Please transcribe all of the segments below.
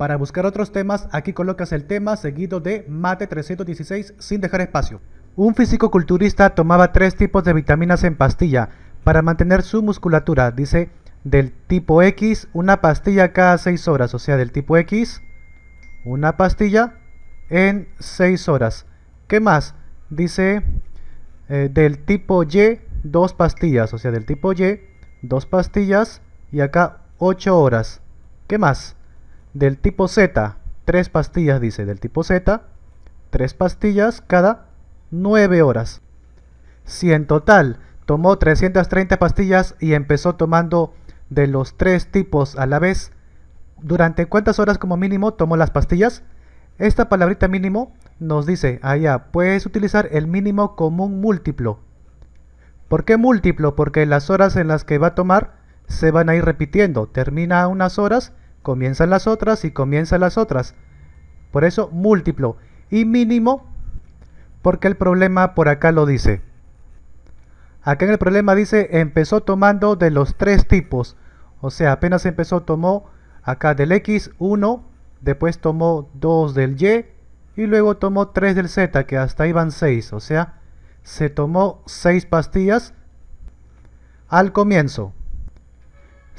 Para buscar otros temas, aquí colocas el tema seguido de Mate 316 sin dejar espacio. Un físico culturista tomaba tres tipos de vitaminas en pastilla para mantener su musculatura. Dice, del tipo X, una pastilla cada seis horas. O sea, del tipo X, una pastilla en seis horas. ¿Qué más? Dice, eh, del tipo Y, dos pastillas. O sea, del tipo Y, dos pastillas y acá 8 horas. ¿Qué más? Del tipo Z, tres pastillas, dice, del tipo Z, tres pastillas cada nueve horas. Si en total tomó 330 pastillas y empezó tomando de los tres tipos a la vez, ¿durante cuántas horas como mínimo tomó las pastillas? Esta palabrita mínimo nos dice, allá, puedes utilizar el mínimo común múltiplo. ¿Por qué múltiplo? Porque las horas en las que va a tomar se van a ir repitiendo. Termina unas horas comienzan las otras y comienzan las otras. Por eso múltiplo y mínimo, porque el problema por acá lo dice. Acá en el problema dice empezó tomando de los tres tipos. O sea, apenas empezó tomó acá del X 1, después tomó 2 del Y y luego tomó 3 del Z, que hasta iban 6. O sea, se tomó 6 pastillas al comienzo.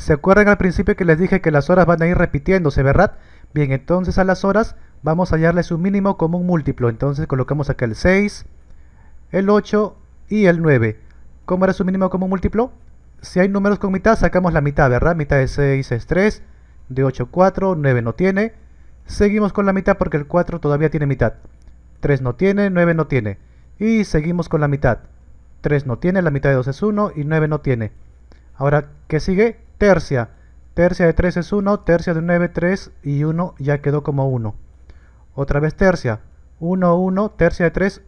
¿Se acuerdan al principio que les dije que las horas van a ir repitiéndose, verdad? Bien, entonces a las horas vamos a hallarle su mínimo como un múltiplo. Entonces colocamos acá el 6, el 8 y el 9. ¿Cómo era su mínimo como múltiplo? Si hay números con mitad, sacamos la mitad, ¿verdad? Mitad de 6 es 3, de 8 4, 9 no tiene. Seguimos con la mitad porque el 4 todavía tiene mitad. 3 no tiene, 9 no tiene. Y seguimos con la mitad. 3 no tiene, la mitad de 2 es 1 y 9 no tiene. Ahora, ¿qué sigue? tercia. Tercia de 3 es 1, tercia de 9 3 y 1 ya quedó como 1. Otra vez tercia, 1, 1, tercia de 3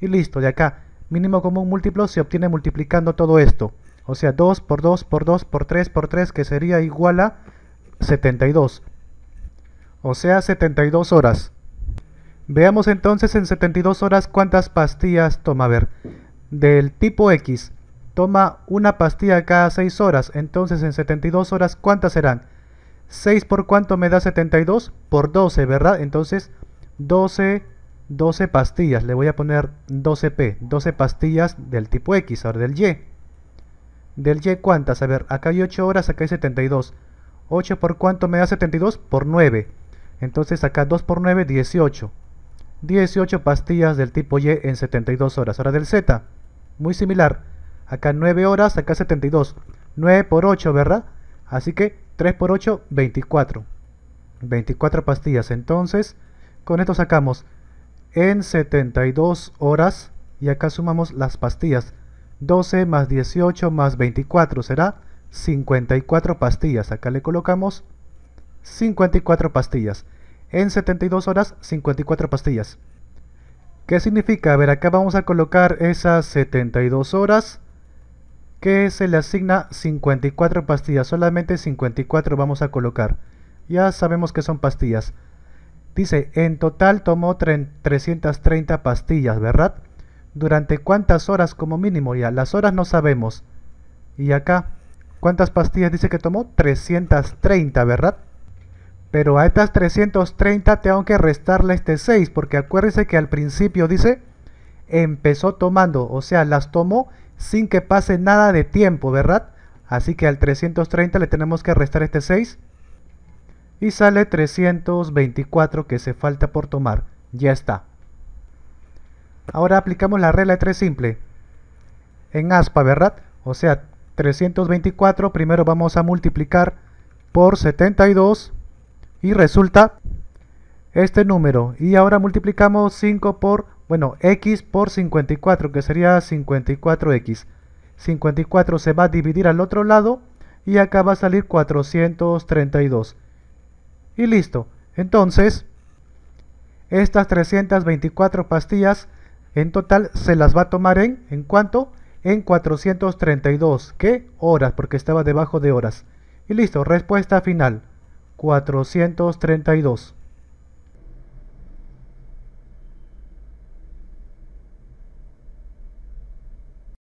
y listo. De acá, mínimo común múltiplo se obtiene multiplicando todo esto. O sea, 2 por 2 por 2 por 3 por 3 que sería igual a 72. O sea, 72 horas. Veamos entonces en 72 horas cuántas pastillas toma. A ver, del tipo X, toma una pastilla cada 6 horas, entonces en 72 horas, ¿cuántas serán? 6 por cuánto me da 72? Por 12, ¿verdad? Entonces, 12, 12 pastillas, le voy a poner 12P, 12 pastillas del tipo X, ahora del Y. ¿Del Y cuántas? A ver, acá hay 8 horas, acá hay 72. 8 por cuánto me da 72? Por 9. Entonces acá 2 por 9, 18. 18 pastillas del tipo Y en 72 horas. Ahora del Z, muy similar. Acá 9 horas, acá 72. 9 por 8, ¿verdad? Así que 3 por 8, 24. 24 pastillas. Entonces, con esto sacamos en 72 horas. Y acá sumamos las pastillas. 12 más 18 más 24 será 54 pastillas. Acá le colocamos 54 pastillas. En 72 horas, 54 pastillas. ¿Qué significa? A ver, acá vamos a colocar esas 72 horas que se le asigna 54 pastillas, solamente 54 vamos a colocar. Ya sabemos que son pastillas. Dice, en total tomó 330 pastillas, ¿verdad? ¿Durante cuántas horas como mínimo? Ya, las horas no sabemos. Y acá, ¿cuántas pastillas dice que tomó? 330, ¿verdad? Pero a estas 330 tengo que restarle este 6, porque acuérdense que al principio dice, empezó tomando, o sea, las tomó sin que pase nada de tiempo, ¿verdad? Así que al 330 le tenemos que restar este 6 y sale 324 que se falta por tomar. Ya está. Ahora aplicamos la regla de 3 simple en aspa, ¿verdad? O sea, 324 primero vamos a multiplicar por 72 y resulta este número. Y ahora multiplicamos 5 por bueno, x por 54, que sería 54x. 54 se va a dividir al otro lado y acá va a salir 432. Y listo. Entonces, estas 324 pastillas en total se las va a tomar en, ¿en cuánto? En 432. ¿Qué? Horas, porque estaba debajo de horas. Y listo, respuesta final. 432.